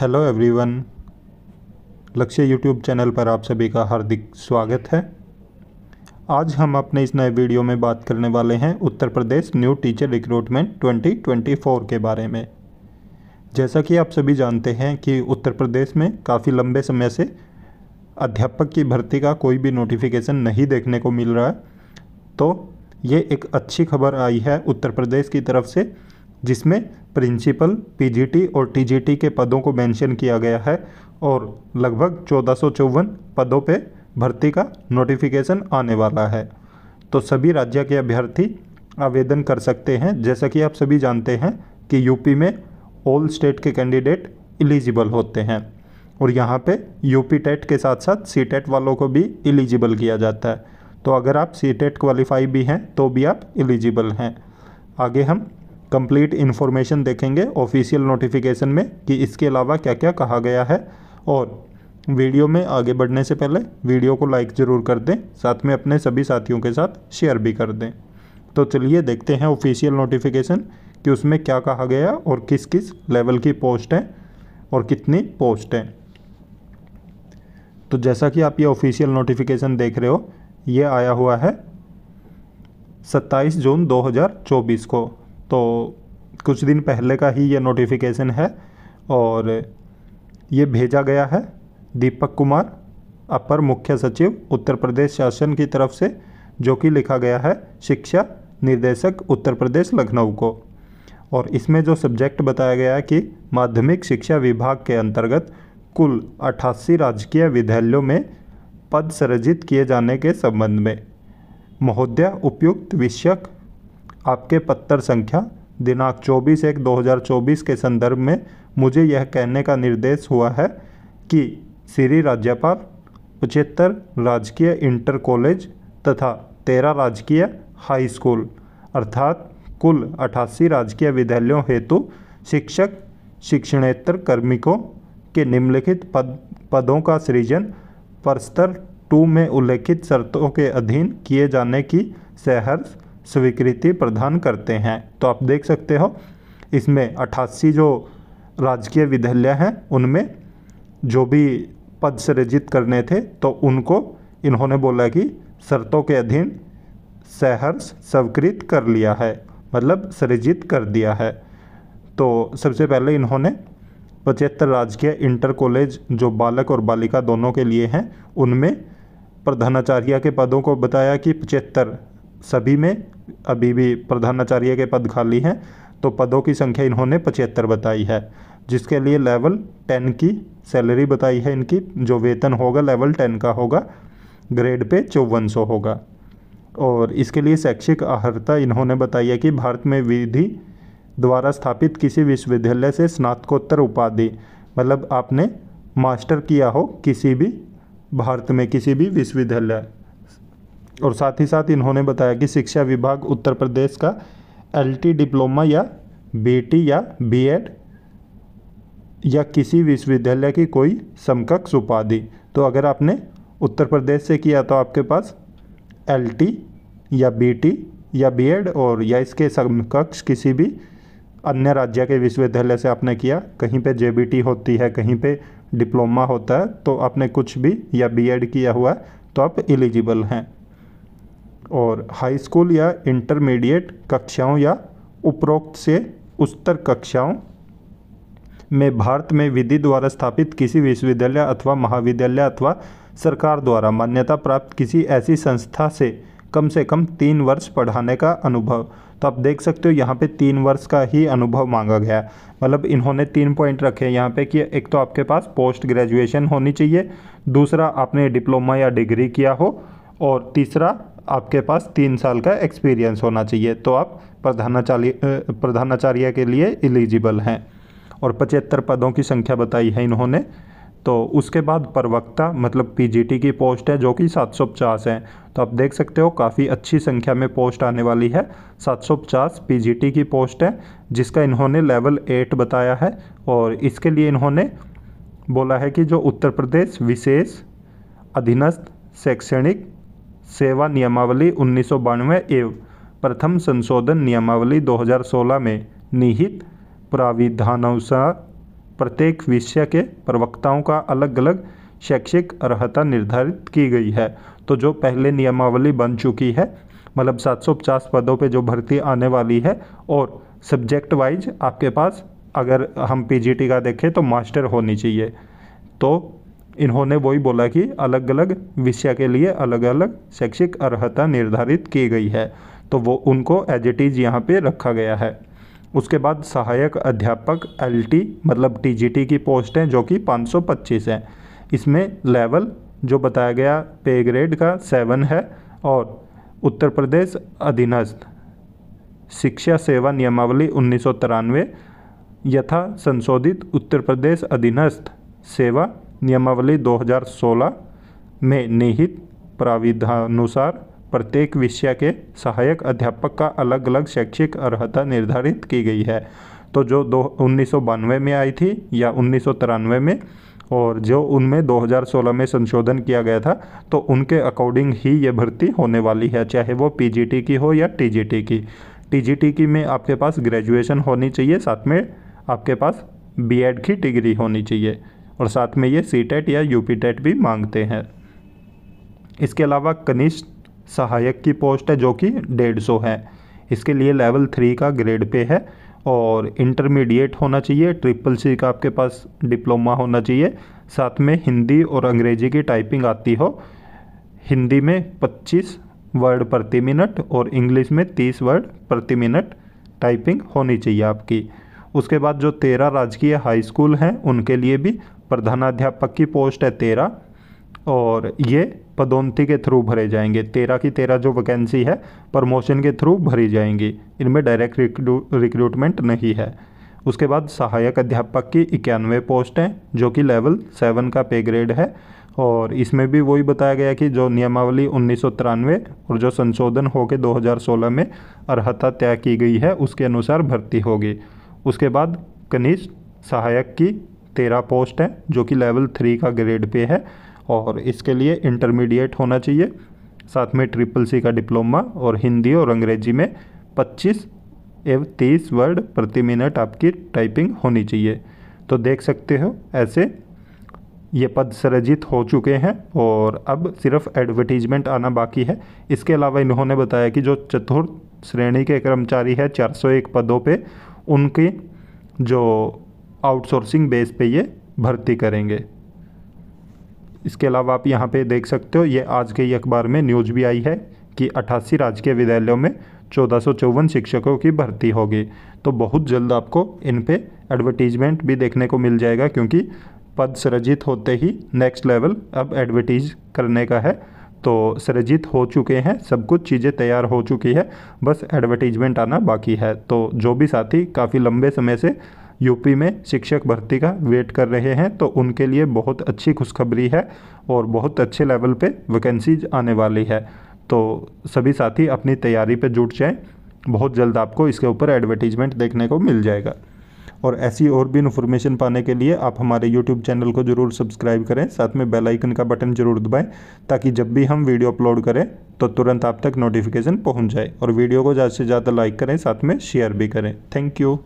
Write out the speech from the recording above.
hello everyone Lakshya YouTube channel पर आप सभी का हार्दिक स्वागत है आज हम अपने इस नए वीडियो में बात करने वाले हैं Uttar Pradesh new teacher recruitment 2024 के बारे में जैसा कि आप सभी जानते हैं कि उत्तर प्रदेश में काफ़ी लंबे समय से अध्यापक की भर्ती का कोई भी नोटिफिकेशन नहीं देखने को मिल रहा है तो ये एक अच्छी खबर आई है उत्तर प्रदेश की तरफ से जिसमें प्रिंसिपल पीजीटी और टीजीटी के पदों को मेंशन किया गया है और लगभग चौदह पदों पे भर्ती का नोटिफिकेशन आने वाला है तो सभी राज्य के अभ्यर्थी आवेदन कर सकते हैं जैसा कि आप सभी जानते हैं कि यूपी में ऑल स्टेट के कैंडिडेट एलिजिबल होते हैं और यहाँ पे यूपी टेट के साथ साथ सी टेट वालों को भी एलिजिबल किया जाता है तो अगर आप सी टेट क्वालिफाई भी हैं तो भी आप एलिजिबल हैं आगे हम कंप्लीट इन्फॉर्मेशन देखेंगे ऑफिशियल नोटिफिकेशन में कि इसके अलावा क्या क्या कहा गया है और वीडियो में आगे बढ़ने से पहले वीडियो को लाइक ज़रूर कर दें साथ में अपने सभी साथियों के साथ शेयर भी कर दें तो चलिए देखते हैं ऑफिशियल नोटिफिकेशन कि उसमें क्या कहा गया और किस किस लेवल की पोस्ट है और कितनी पोस्ट हैं तो जैसा कि आप ये ऑफिशियल नोटिफिकेशन देख रहे हो ये आया हुआ है 27 जून 2024 को तो कुछ दिन पहले का ही ये नोटिफिकेशन है और ये भेजा गया है दीपक कुमार अपर मुख्य सचिव उत्तर प्रदेश शासन की तरफ से जो कि लिखा गया है शिक्षा निर्देशक उत्तर प्रदेश लखनऊ को और इसमें जो सब्जेक्ट बताया गया है कि माध्यमिक शिक्षा विभाग के अंतर्गत कुल अट्ठासी राजकीय विद्यालयों में पद सृजित किए जाने के संबंध में महोदय उपयुक्त विषयक आपके पत्र संख्या दिनांक 24 एक 2024 के संदर्भ में मुझे यह कहने का निर्देश हुआ है कि श्री राज्यपाल पचहत्तर राजकीय इंटर कॉलेज तथा तेरह राजकीय हाई स्कूल अर्थात कुल अठासी राजकीय विद्यालयों हेतु शिक्षक शिक्षणेतर कर्मिकों के निम्नलिखित पद पदों का सृजन परस्तर टू में उल्लेखित शर्तों के अधीन किए जाने की सहर्ष स्वीकृति प्रदान करते हैं तो आप देख सकते हो इसमें अट्ठासी जो राजकीय विद्यालय हैं उनमें जो भी पद सृजित करने थे तो उनको इन्होंने बोला कि शर्तों के अधीन सहर्ष स्वीकृत कर लिया है मतलब सृजित कर दिया है तो सबसे पहले इन्होंने पचहत्तर राजकीय इंटर कॉलेज जो बालक और बालिका दोनों के लिए हैं उनमें प्रधानाचार्य के पदों को बताया कि पचहत्तर सभी में अभी भी प्रधानाचार्य के पद खाली हैं तो पदों की संख्या इन्होंने पचहत्तर बताई है जिसके लिए लेवल टेन की सैलरी बताई है इनकी जो वेतन होगा लेवल टेन का होगा ग्रेड पे चौवन सौ होगा और इसके लिए शैक्षिक अहर्ता इन्होंने बताई है कि भारत में विधि द्वारा स्थापित किसी विश्वविद्यालय से स्नातकोत्तर उपाधि मतलब आपने मास्टर किया हो किसी भी भारत में किसी भी विश्वविद्यालय और साथ ही साथ इन्होंने बताया कि शिक्षा विभाग उत्तर प्रदेश का एलटी डिप्लोमा या बीटी या बीएड या किसी विश्वविद्यालय की कोई समकक्ष उपाधि तो अगर आपने उत्तर प्रदेश से किया तो आपके पास एलटी या बीटी या बीएड और या इसके समकक्ष किसी भी अन्य राज्य के विश्वविद्यालय से आपने किया कहीं पे जेबीटी होती है कहीं पे डिप्लोमा होता है तो आपने कुछ भी या बीएड किया हुआ है तो आप एलिजिबल हैं और हाई स्कूल या इंटरमीडिएट कक्षाओं या उपरोक्त से उच्चतर कक्षाओं में भारत में विधि द्वारा स्थापित किसी विश्वविद्यालय अथवा महाविद्यालय अथवा सरकार द्वारा मान्यता प्राप्त किसी ऐसी संस्था से कम से कम तीन वर्ष पढ़ाने का अनुभव तो आप देख सकते हो यहाँ पे तीन वर्ष का ही अनुभव मांगा गया मतलब इन्होंने तीन पॉइंट रखे हैं यहाँ पे कि एक तो आपके पास पोस्ट ग्रेजुएशन होनी चाहिए दूसरा आपने डिप्लोमा या डिग्री किया हो और तीसरा आपके पास तीन साल का एक्सपीरियंस होना चाहिए तो आप प्रधानाचार्य प्रधानाचार्य के लिए एलिजिबल हैं और पचहत्तर पदों की संख्या बताई है इन्होंने तो उसके बाद प्रवक्ता मतलब पीजीटी की पोस्ट है जो कि 750 है तो आप देख सकते हो काफ़ी अच्छी संख्या में पोस्ट आने वाली है 750 पीजीटी की पोस्ट है जिसका इन्होंने लेवल एट बताया है और इसके लिए इन्होंने बोला है कि जो उत्तर प्रदेश विशेष अधीनस्थ शैक्षणिक सेवा नियमावली उन्नीस एवं प्रथम संशोधन नियमावली 2016 में निहित प्राविधानुसार प्रत्येक विषय के प्रवक्ताओं का अलग अलग शैक्षिक अर्हता निर्धारित की गई है तो जो पहले नियमावली बन चुकी है मतलब 750 पदों पे जो भर्ती आने वाली है और सब्जेक्ट वाइज आपके पास अगर हम पीजीटी का देखें तो मास्टर होनी चाहिए तो इन्होंने वही बोला कि अलग अलग विषय के लिए अलग अलग शैक्षिक अर्हता निर्धारित की गई है तो वो उनको एज इट इज़ यहाँ पर रखा गया है उसके बाद सहायक अध्यापक एलटी मतलब टीजीटी की पोस्ट हैं जो कि 525 हैं इसमें लेवल जो बताया गया पे ग्रेड का सेवन है और उत्तर प्रदेश अधीनस्थ शिक्षा सेवा नियमावली उन्नीस यथा संशोधित उत्तर प्रदेश अधीनस्थ सेवा नियमावली 2016 में निहित प्राविधानुसार प्रत्येक विषय के सहायक अध्यापक का अलग अलग शैक्षिक अर्हता निर्धारित की गई है तो जो दो उन्नीस में आई थी या उन्नीस में और जो उनमें 2016 में संशोधन किया गया था तो उनके अकॉर्डिंग ही ये भर्ती होने वाली है चाहे वो पीजीटी की हो या टीजीटी की टीजीटी की में आपके पास ग्रेजुएशन होनी चाहिए साथ में आपके पास बीएड की डिग्री होनी चाहिए और साथ में ये सी टेट e या यू पी टेट भी मांगते हैं इसके अलावा कनिष्ठ सहायक की पोस्ट है जो कि डेढ़ सौ है इसके लिए लेवल थ्री का ग्रेड पे है और इंटरमीडिएट होना चाहिए ट्रिपल सी का आपके पास डिप्लोमा होना चाहिए साथ में हिंदी और अंग्रेजी की टाइपिंग आती हो हिंदी में 25 वर्ड प्रति मिनट और इंग्लिश में 30 वर्ड प्रति मिनट टाइपिंग होनी चाहिए आपकी उसके बाद जो तेरह राजकीय हाई स्कूल हैं उनके लिए भी प्रधानाध्यापक की पोस्ट है तेरह और ये पदोन्नति के थ्रू भरे जाएंगे तेरह की तेरह जो वैकेंसी है प्रमोशन के थ्रू भरी जाएंगी इनमें डायरेक्ट रिक्रूटमेंट नहीं है उसके बाद सहायक अध्यापक की इक्यानवे पोस्ट हैं जो कि लेवल सेवन का पे ग्रेड है और इसमें भी वही बताया गया कि जो नियमावली उन्नीस और जो संशोधन होकर 2016 में अर्हता तय की गई है उसके अनुसार भर्ती होगी उसके बाद कनिष्ठ सहायक की तेरह पोस्ट हैं जो कि लेवल थ्री का ग्रेड पे है और इसके लिए इंटरमीडिएट होना चाहिए साथ में ट्रिपल सी का डिप्लोमा और हिंदी और अंग्रेजी में पच्चीस एवं तीस वर्ड प्रति मिनट आपकी टाइपिंग होनी चाहिए तो देख सकते हो ऐसे ये पद सृजित हो चुके हैं और अब सिर्फ एडवर्टीजमेंट आना बाकी है इसके अलावा इन्होंने बताया कि जो चतुर्थ श्रेणी के कर्मचारी है 401 पदों पे उनकी जो आउटसोर्सिंग बेस पे ये भर्ती करेंगे इसके अलावा आप यहाँ पे देख सकते हो ये आज के ही अखबार में न्यूज भी आई है कि अट्ठासी राजकीय विद्यालयों में चौदह शिक्षकों की भर्ती होगी तो बहुत जल्द आपको इन पर एडवर्टीजमेंट भी देखने को मिल जाएगा क्योंकि पद सृजित होते ही नेक्स्ट लेवल अब एडवर्टीज करने का है तो सृजित हो चुके हैं सब कुछ चीज़ें तैयार हो चुकी है बस एडवर्टीजमेंट आना बाकी है तो जो भी साथी काफ़ी लंबे समय से यूपी में शिक्षक भर्ती का वेट कर रहे हैं तो उनके लिए बहुत अच्छी खुशखबरी है और बहुत अच्छे लेवल पे वैकेंसीज आने वाली है तो सभी साथी अपनी तैयारी पे जुट जाएं बहुत जल्द आपको इसके ऊपर एडवर्टीजमेंट देखने को मिल जाएगा और ऐसी और भी इन्फॉर्मेशन पाने के लिए आप हमारे यूट्यूब चैनल को जरूर सब्सक्राइब करें साथ में बेल आइकन का बटन जरूर दबाएं ताकि जब भी हम वीडियो अपलोड करें तो तुरंत आप तक नोटिफिकेशन पहुंच जाए और वीडियो को ज़्यादा से ज़्यादा लाइक करें साथ में शेयर भी करें थैंक यू